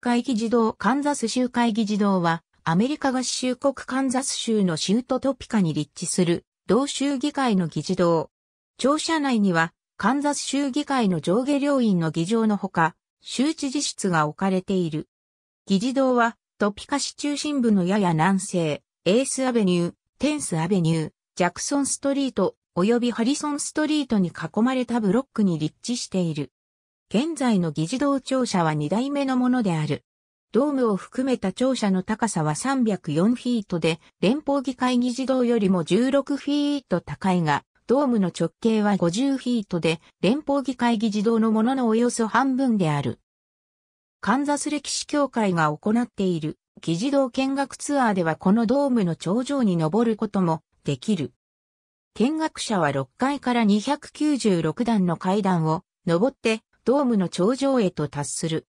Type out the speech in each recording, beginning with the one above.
会議児童カンザス州会議児童は、アメリカ合衆国カンザス州の州都トピカに立地する、同州議会の議事堂。庁舎内には、カンザス州議会の上下両院の議場のほか、州知事室が置かれている。議事堂は、トピカ市中心部のやや南西、エースアベニュー、テンスアベニュー、ジャクソンストリート、及びハリソンストリートに囲まれたブロックに立地している。現在の議事堂庁舎は2代目のものである。ドームを含めた庁舎の高さは304フィートで、連邦議会議事堂よりも16フィート高いが、ドームの直径は50フィートで、連邦議会議事堂のもののおよそ半分である。カンザス歴史協会が行っている議事堂見学ツアーではこのドームの頂上に登ることもできる。見学者は6階から296段の階段を登ってドームの頂上へと達する。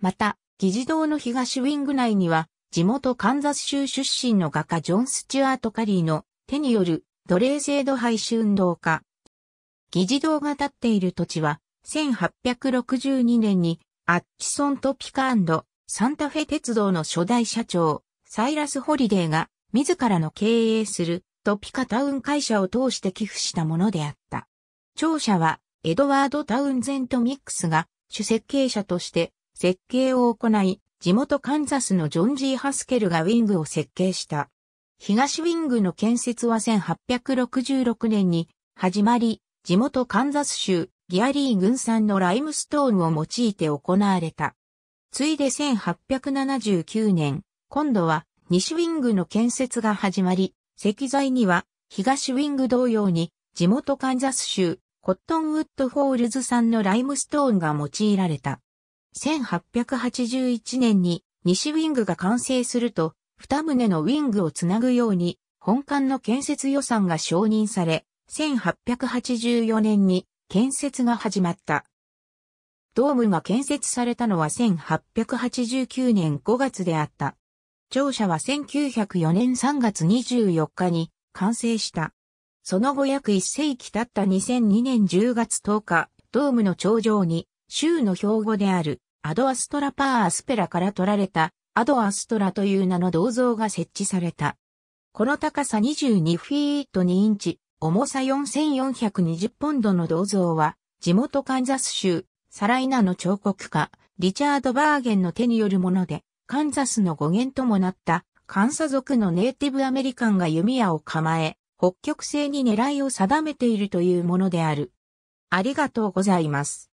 また、議事堂の東ウィング内には、地元カンザス州出身の画家ジョン・スチュアート・カリーの手による奴隷制度廃止運動家。議事堂が建っている土地は、1862年にアッチソン・トピカサンタフェ鉄道の初代社長、サイラス・ホリデーが自らの経営するトピカタウン会社を通して寄付したものであった。庁舎はエドワード・タウンゼント・ミックスが主設計者として設計を行い、地元カンザスのジョン・ジー・ハスケルがウィングを設計した。東ウィングの建設は1866年に始まり、地元カンザス州ギアリー軍産のライムストーンを用いて行われた。ついで1879年、今度は西ウィングの建設が始まり、石材には東ウィング同様に地元カンザス州コットンウッドホールズ産のライムストーンが用いられた。1881年に西ウィングが完成すると、二棟のウィングをつなぐように、本館の建設予算が承認され、1884年に建設が始まった。ドームが建設されたのは1889年5月であった。庁舎は1904年3月24日に完成した。その後約1世紀経った2002年10月10日、ドームの頂上に、州の標語である、アドアストラパーアスペラから取られた、アドアストラという名の銅像が設置された。この高さ22フィート2インチ、重さ4420ポンドの銅像は、地元カンザス州、サライナの彫刻家、リチャード・バーゲンの手によるもので、カンザスの語源ともなった、カンサ族のネイティブアメリカンが弓矢を構え、北極星に狙いを定めているというものである。ありがとうございます。